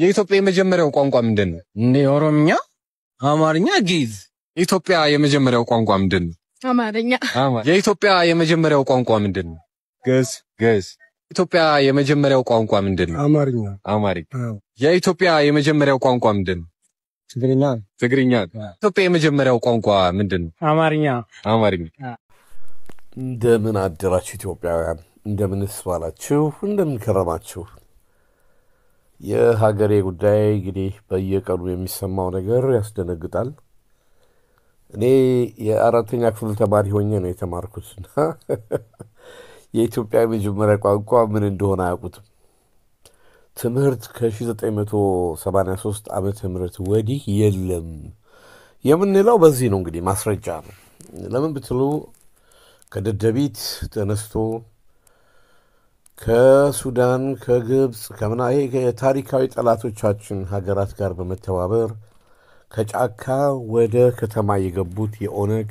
የኢትዮጵያ የመጀመሪያው ቋንቋ ምንድን ነው? እንዴ ኦሮምኛ፣ አማርኛ፣ ግዕዝ። ኢትዮጵያ የመጀመሪያው ቋንቋ ምንድን ነው? አማርኛ። የኢትዮጵያ የመጀመሪያው ቋንቋ ምንድን ነው? ግዕዝ። ግዕዝ። ኢትዮጵያ የመጀመሪያው ቋንቋ ምንድን ነው? አማርኛ። አማርኛ። የኢትዮጵያ የመጀመሪያው ቋንቋ ምንድን ነው? ትግርኛ። ትግርኛ። ኢትዮጵያ የመጀመሪያው ቋንቋ ምንድን ነው? አማርኛ። አማርኛ። እንደምን አደራችሁ ኢትዮጵያውያን፣ እንደምንስ ባላችሁ፣ እንደምን ከረማችሁ። የሀገሬ ጉዳይ እንግዲህ በየቀኑ የሚሰማው ነገር ያስደነግጣል። እኔ የአራተኛ ክፍል ተማሪ ሆኜ ነው የተማርኩት እና የኢትዮጵያ የመጀመሪያ ቋንቋ ምን እንደሆነ አያውቁትም። ትምህርት ከ1983 ዓመተ ምህረት ወዲህ የለም የምንለው በዚህ ነው። እንግዲህ ማስረጃ ነው። ለምን ብትሉ ከደደቢት ተነስቶ ከሱዳን፣ ከግብፅ ከምና የታሪካዊ ጠላቶቻችን ሀገራት ጋር በመተባበር ከጫካ ወደ ከተማ የገቡት የኦነግ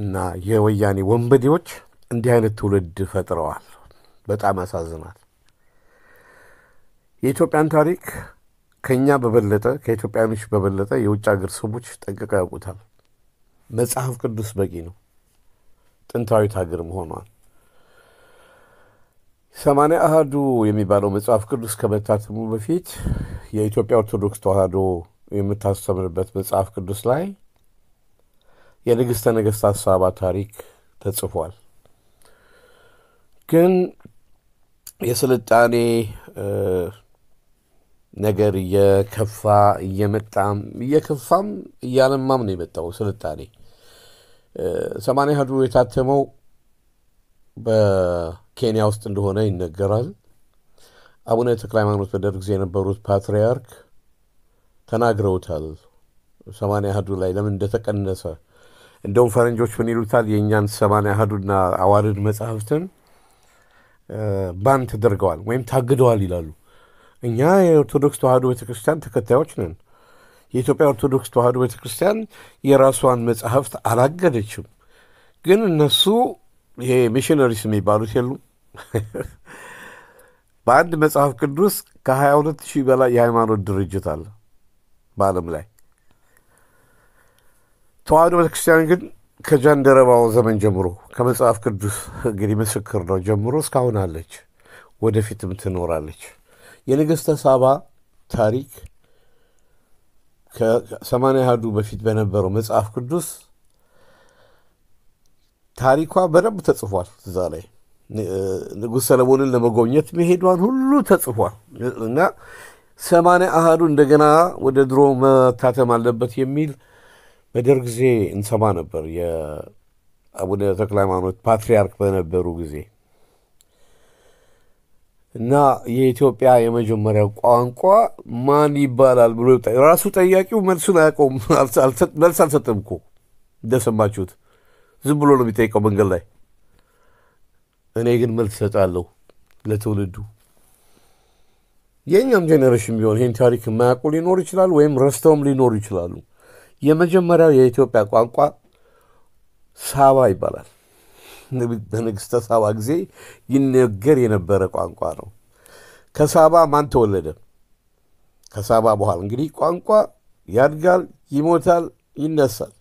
እና የወያኔ ወንበዴዎች እንዲህ አይነት ትውልድ ፈጥረዋል። በጣም ያሳዝናል። የኢትዮጵያን ታሪክ ከእኛ በበለጠ ከኢትዮጵያኖች በበለጠ የውጭ ሀገር ሰዎች ጠንቅቀው ያውቁታል። መጽሐፍ ቅዱስ በቂ ነው። ጥንታዊት ሀገር መሆኗል ሰማንያ አህዱ የሚባለው መጽሐፍ ቅዱስ ከመታተሙ በፊት የኢትዮጵያ ኦርቶዶክስ ተዋህዶ የምታስተምርበት መጽሐፍ ቅዱስ ላይ የንግሥተ ነገሥታት ሳባ ታሪክ ተጽፏል። ግን የስልጣኔ ነገር እየከፋ እየመጣም እየከፋም እያለማም ነው የመጣው ስልጣኔ። ሰማንያ አህዱ የታተመው ኬንያ ውስጥ እንደሆነ ይነገራል። አቡነ ተክለ ሃይማኖት በደርግ ጊዜ የነበሩት ፓትርያርክ ተናግረውታል። ሰማንያ አህዱ ላይ ለምን እንደተቀነሰ እንደውም ፈረንጆች ምን ይሉታል? የእኛን ሰማንያ አህዱና አዋርድ መጽሐፍትን ባን ተደርገዋል ወይም ታግደዋል ይላሉ። እኛ የኦርቶዶክስ ተዋህዶ ቤተክርስቲያን ተከታዮች ነን። የኢትዮጵያ ኦርቶዶክስ ተዋህዶ ቤተክርስቲያን የራሷን መጽሐፍት አላገደችም። ግን እነሱ ይሄ ሚሽነሪስ የሚባሉት የሉም በአንድ መጽሐፍ ቅዱስ ከ22 ሺህ በላይ የሃይማኖት ድርጅት አለ በዓለም ላይ። ተዋህዶ ቤተክርስቲያን ግን ከጃንደረባው ዘመን ጀምሮ ከመጽሐፍ ቅዱስ እንግዲህ ምስክር ነው ጀምሮ እስካሁን አለች፣ ወደፊትም ትኖራለች። የንግሥተ ሳባ ታሪክ ከሰማንያ አሐዱ በፊት በነበረው መጽሐፍ ቅዱስ ታሪኳ በደንብ ተጽፏል እዛ ላይ ንጉሥ ሰለሞንን ለመጎብኘት መሄዷን ሁሉ ተጽፏል እና ሰማንያ አህዱ እንደገና ወደ ድሮ መታተም አለበት የሚል በደርግ ጊዜ እንሰማ ነበር። የአቡነ ተክለ ሃይማኖት ፓትርያርክ በነበሩ ጊዜ እና የኢትዮጵያ የመጀመሪያ ቋንቋ ማን ይባላል ብሎ ራሱ ጠያቂው መልሱን አያውቀውም። መልስ አልሰጥም እኮ እንደሰማችሁት፣ ዝም ብሎ ነው የሚጠይቀው መንገድ ላይ እኔ ግን መልስ እሰጣለሁ ለትውልዱ። የእኛም ጄኔሬሽን ቢሆን ይህን ታሪክ የማያውቁ ሊኖሩ ይችላሉ፣ ወይም ረስተውም ሊኖሩ ይችላሉ። የመጀመሪያው የኢትዮጵያ ቋንቋ ሳባ ይባላል። በንግሥተ ሳባ ጊዜ ይነገር የነበረ ቋንቋ ነው። ከሳባ ማን ተወለደ? ከሳባ በኋላ እንግዲህ ቋንቋ ያድጋል፣ ይሞታል፣ ይነሳል።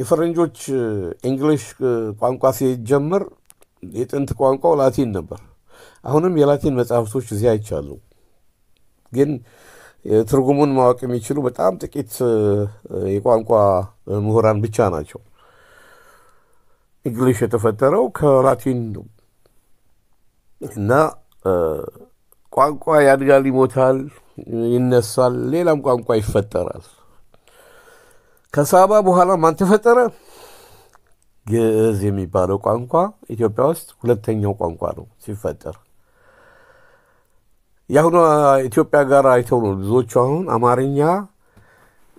የፈረንጆች እንግሊሽ ቋንቋ ሲጀምር የጥንት ቋንቋው ላቲን ነበር። አሁንም የላቲን መጽሐፍቶች እዚህ አይቻሉ፣ ግን ትርጉሙን ማወቅ የሚችሉ በጣም ጥቂት የቋንቋ ምሁራን ብቻ ናቸው። እንግሊሽ የተፈጠረው ከላቲን ነው እና ቋንቋ ያድጋል፣ ይሞታል፣ ይነሳል፣ ሌላም ቋንቋ ይፈጠራል። ከሳባ በኋላ ማን ተፈጠረ? ግዕዝ የሚባለው ቋንቋ ኢትዮጵያ ውስጥ ሁለተኛው ቋንቋ ነው ሲፈጠር። የአሁኗ ኢትዮጵያ ጋር አይተው ነው ብዙዎቹ አሁን አማርኛ፣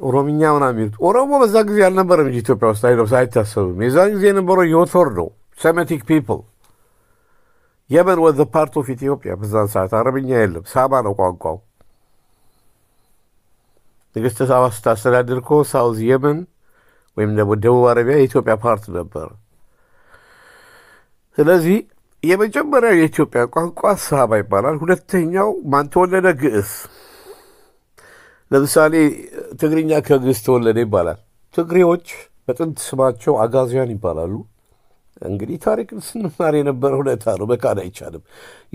ኦሮምኛ ምናምን የሚሉት። ኦሮሞ በዛ ጊዜ አልነበረም እንጂ ኢትዮጵያ ውስጥ አይታሰብም። የዛን ጊዜ የነበረው ዮቶር ነው ሴሜቲክ ፒፕል የመን ወዘ ፓርት ኦፍ ኢትዮጵያ። በዛን ሰዓት አረብኛ የለም፣ ሳባ ነው ቋንቋው። ንግሥተ ሳባ ስታስተዳድር እኮ ሳውዝ የመን ወይም ደግሞ ደቡብ አረቢያ የኢትዮጵያ ፓርት ነበር። ስለዚህ የመጀመሪያው የኢትዮጵያ ቋንቋ ሳባ ይባላል። ሁለተኛው ማን ተወለደ? ግዕዝ። ለምሳሌ ትግርኛ ከግዕዝ ተወለደ ይባላል። ትግሬዎች በጥንት ስማቸው አጋዚያን ይባላሉ። እንግዲህ ታሪክን ስንማር የነበረ ሁኔታ ነው፣ መካድ አይቻልም።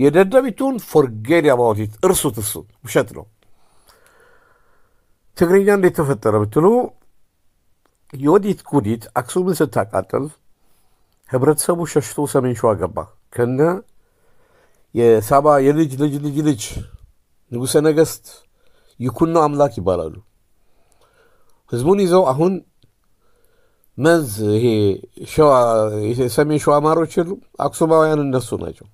የደደቢቱን ፎርጌድ አባውቲት እርሱት፣ እሱ ውሸት ነው። ትግርኛ እንዴት ተፈጠረ ብትሉ የወዲት ጉዲት አክሱምን ስታቃጥል ህብረተሰቡ ሸሽቶ ሰሜን ሸዋ ገባ። ከነ የሳባ የልጅ ልጅ ልጅ ልጅ ንጉሠ ነገሥት ይኩኖ አምላክ ይባላሉ። ህዝቡን ይዘው አሁን መንዝ ይሄ ሰሜን ሸዋ አማሮች የሉ አክሱማውያን እነሱ ናቸው።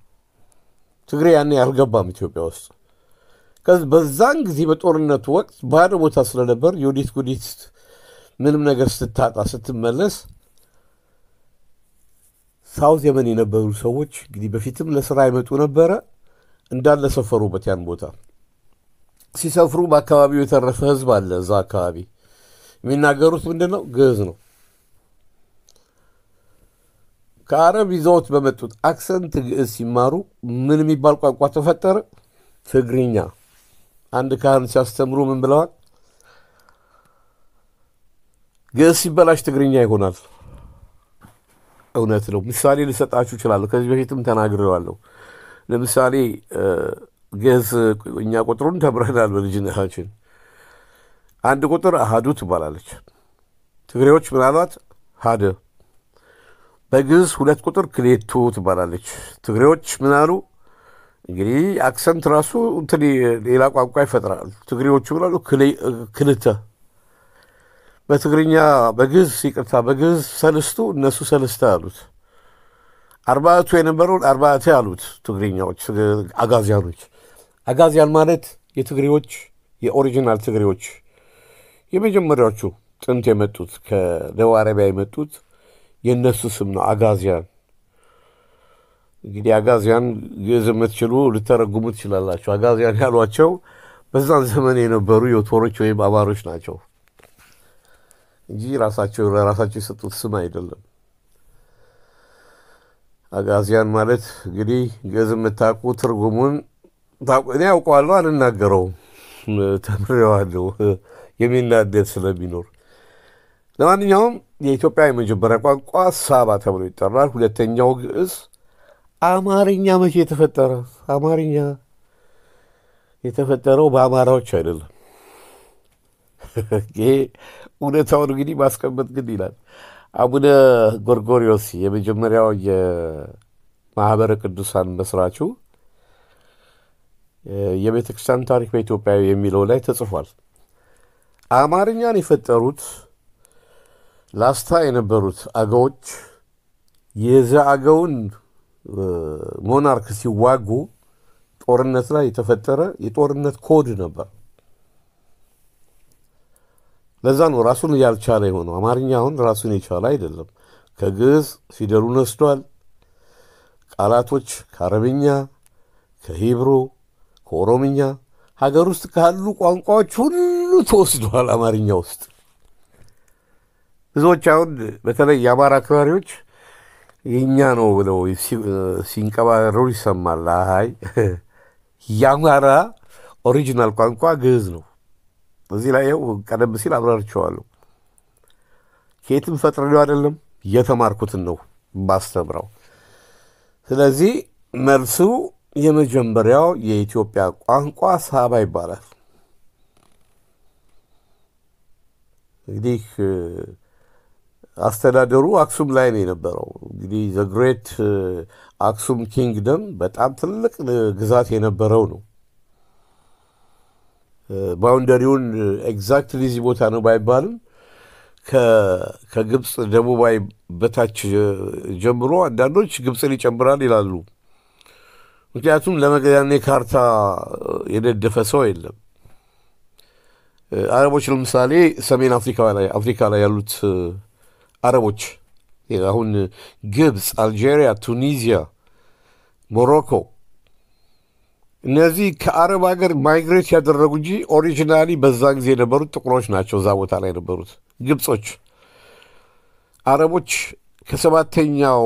ትግሬ ያኔ አልገባም ኢትዮጵያ ውስጥ በዛን ጊዜ በጦርነቱ ወቅት ባዶ ቦታ ስለነበር የወዲት ጉዲት ምንም ነገር ስታጣ ስትመለስ ሳውዝ የመን የነበሩ ሰዎች እንግዲህ በፊትም ለስራ ይመጡ ነበረ። እንዳለ ሰፈሩበት ያን ቦታ። ሲሰፍሩ በአካባቢው የተረፈ ህዝብ አለ። እዛ አካባቢ የሚናገሩት ምንድን ነው? ግዕዝ ነው። ከአረብ ይዘውት በመጡት አክሰንት ግዕዝ ሲማሩ ምን የሚባል ቋንቋ ተፈጠረ? ትግርኛ አንድ ካህን ሲያስተምሩ ምን ብለዋል? ግዕዝ ሲበላሽ ትግርኛ ይሆናል። እውነት ነው። ምሳሌ ልሰጣችሁ እችላለሁ። ከዚህ በፊትም ተናግሬዋለሁ። ለምሳሌ ግዕዝ እኛ ቁጥሩን ተምረናል በልጅነታችን። አንድ ቁጥር አሃዱ ትባላለች። ትግሬዎች ምናልባት ሀደ። በግዕዝ ሁለት ቁጥር ክሌቱ ትባላለች። ትግሬዎች ምናሉ እንግዲህ አክሰንት ራሱ እንትን ሌላ ቋንቋ ይፈጥራል። ትግሬዎቹ ብላሉ ክልተ በትግርኛ በግዝ ይቅርታ፣ በግዝ ሰልስቱ እነሱ ሰልስተ አሉት። አርባቱ የነበረውን አርባዕቴ አሉት ትግርኛዎች፣ አጋዚያኖች። አጋዚያን ማለት የትግሬዎች የኦሪጂናል ትግሬዎች የመጀመሪያዎቹ ጥንት የመጡት ከደቡብ አረቢያ የመጡት የእነሱ ስም ነው አጋዚያን እንግዲህ አጋዚያን ግዕዝ የምትችሉ ልተረጉሙ ትችላላችሁ። አጋዚያን ያሏቸው በዛን ዘመን የነበሩ ዮቶሮች ወይም አማሮች ናቸው እንጂ ራሳቸው ለራሳቸው የሰጡት ስም አይደለም። አጋዚያን ማለት እንግዲህ ግዕዝ የምታውቁ ትርጉሙን እኔ ያውቀዋለሁ፣ አልናገረውም፣ ተምሬዋለሁ የሚናደድ ስለሚኖር። ለማንኛውም የኢትዮጵያ የመጀመሪያ ቋንቋ ሳባ ተብሎ ይጠራል። ሁለተኛው ግዕዝ አማርኛ መቼ የተፈጠረ? አማርኛ የተፈጠረው በአማራዎች አይደለም። ይሄ እውነታውን እንግዲህ ማስቀመጥ ግን ይላል። አቡነ ጎርጎሪዎስ የመጀመሪያው የማኅበረ ቅዱሳን መስራቹ የቤተ ክርስቲያን ታሪክ በኢትዮጵያ የሚለው ላይ ተጽፏል። አማርኛን የፈጠሩት ላስታ የነበሩት አገዎች የዘ አገውን ሞናርክ ሲዋጉ ጦርነት ላይ የተፈጠረ የጦርነት ኮድ ነበር። ለዛ ነው ራሱን ያልቻለ የሆነው። አማርኛ አሁን ራሱን የቻለ አይደለም። ከግዕዝ ፊደሉን ወስዷል። ቃላቶች ከአረብኛ፣ ከሂብሩ፣ ከኦሮምኛ ሀገር ውስጥ ካሉ ቋንቋዎች ሁሉ ተወስዷል። አማርኛ ውስጥ ብዙዎች አሁን በተለይ የአማራ አክራሪዎች የእኛ ነው ብለው ሲንቀባረሩ ይሰማል። አይ የአማራ ኦሪጂናል ቋንቋ ግዕዝ ነው። እዚህ ላይ ይኸው ቀደም ሲል አብራርቸዋለሁ። ከየትም ፈጥሬው አይደለም የተማርኩትን ነው ባስተምረው። ስለዚህ መልሱ የመጀመሪያው የኢትዮጵያ ቋንቋ ሳባ ይባላል። እንግዲህ አስተዳደሩ አክሱም ላይ ነው የነበረው። እንግዲህ ዘ ግሬት አክሱም ኪንግደም በጣም ትልቅ ግዛት የነበረው ነው። ባውንደሪውን ኤግዛክትሊ እዚህ ቦታ ነው ባይባልም ከግብፅ ደቡባዊ በታች ጀምሮ አንዳንዶች ግብፅን ይጨምራል ይላሉ። ምክንያቱም ለመገናኔ ካርታ የነደፈ ሰው የለም። አረቦች ለምሳሌ ሰሜን አፍሪካ ላይ ያሉት አረቦች አሁን ግብፅ፣ አልጄሪያ፣ ቱኒዚያ፣ ሞሮኮ እነዚህ ከአረብ ሀገር ማይግሬት ያደረጉ እንጂ ኦሪጂናሊ በዛ ጊዜ የነበሩት ጥቁሮች ናቸው። እዛ ቦታ ላይ የነበሩት ግብጾች፣ አረቦች ከሰባተኛው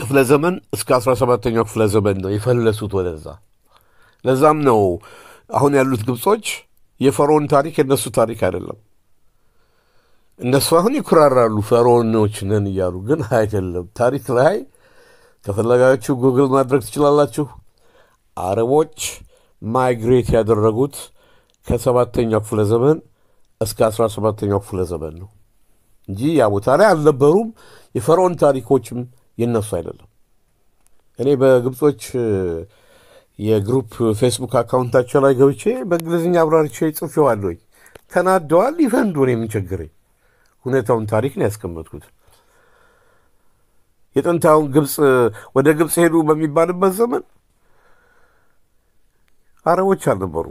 ክፍለ ዘመን እስከ አስራ ሰባተኛው ክፍለ ዘመን ነው የፈለሱት ወደዛ። ለዛም ነው አሁን ያሉት ግብጾች የፈርዖን ታሪክ የነሱ ታሪክ አይደለም። እነሱ አሁን ይኩራራሉ ፈርዖኖች ነን እያሉ፣ ግን አይደለም። ታሪክ ላይ ከፈለጋችሁ ጉግል ማድረግ ትችላላችሁ። አረቦች ማይግሬት ያደረጉት ከሰባተኛው ክፍለ ዘመን እስከ አስራ ሰባተኛው ክፍለ ዘመን ነው እንጂ ያ ቦታ ላይ አልነበሩም። የፈርዖን ታሪኮችም የነሱ አይደለም። እኔ በግብጾች የግሩፕ ፌስቡክ አካውንታቸው ላይ ገብቼ በእንግሊዝኛ አብራርቼ ጽፌዋለሁኝ። ተናደዋል። ይፈንዱ። ነው ምን ሁኔታውን፣ ታሪክ ነው ያስቀመጥኩት። የጥንታውን ግብፅ ወደ ግብፅ ሄዱ በሚባልበት ዘመን አረቦች አልነበሩ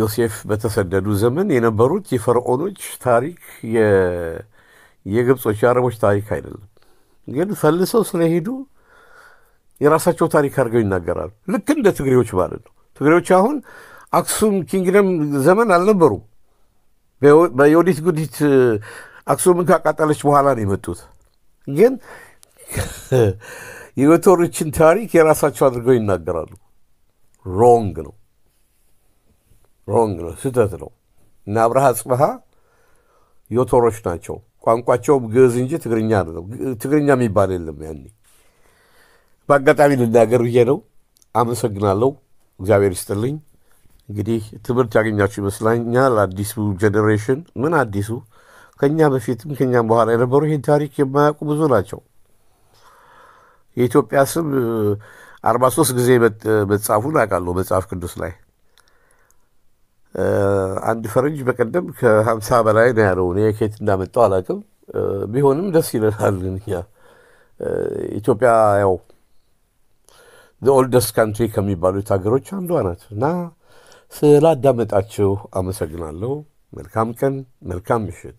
ዮሴፍ በተሰደዱ ዘመን የነበሩት የፈርዖኖች ታሪክ የግብጾች የአረቦች ታሪክ አይደለም። ግን ፈልሰው ስለሄዱ የራሳቸው ታሪክ አድርገው ይናገራሉ። ልክ እንደ ትግሬዎች ማለት ነው። ትግሬዎች አሁን አክሱም ኪንግደም ዘመን አልነበሩም። በዮዲት ጉዲት አክሱምን ካቃጠለች በኋላ ነው የመጡት። ግን የዮቶሮችን ታሪክ የራሳቸው አድርገው ይናገራሉ። ሮንግ ነው፣ ሮንግ ነው፣ ስህተት ነው። እና አብርሃ ጽበሃ ዮቶሮች ናቸው። ቋንቋቸውም ግዕዝ እንጂ ትግርኛ አይደለም። ትግርኛ የሚባል የለም ያኔ። በአጋጣሚ ልናገር ብዬ ነው። አመሰግናለሁ። እግዚአብሔር ይስጥልኝ። እንግዲህ ትምህርት ያገኛችሁ ይመስላኛል። አዲሱ ጀኔሬሽን ምን አዲሱ ከእኛ በፊትም ከኛም በኋላ የነበሩ ይህን ታሪክ የማያውቁ ብዙ ናቸው። የኢትዮጵያ ስም አርባ ሶስት ጊዜ መጽሐፉን አውቃለሁ መጽሐፍ ቅዱስ ላይ አንድ ፈረንጅ በቀደም ከሀምሳ በላይ ነው ያለው። እኔ ከየት እንዳመጣው አላውቅም። ቢሆንም ደስ ይለናል። እኛ ኢትዮጵያ ያው ኦልደስት ካንትሪ ከሚባሉት ሀገሮች አንዷ ናት እና ስላዳመጣችሁ አመሰግናለሁ። መልካም ቀን፣ መልካም ምሽት።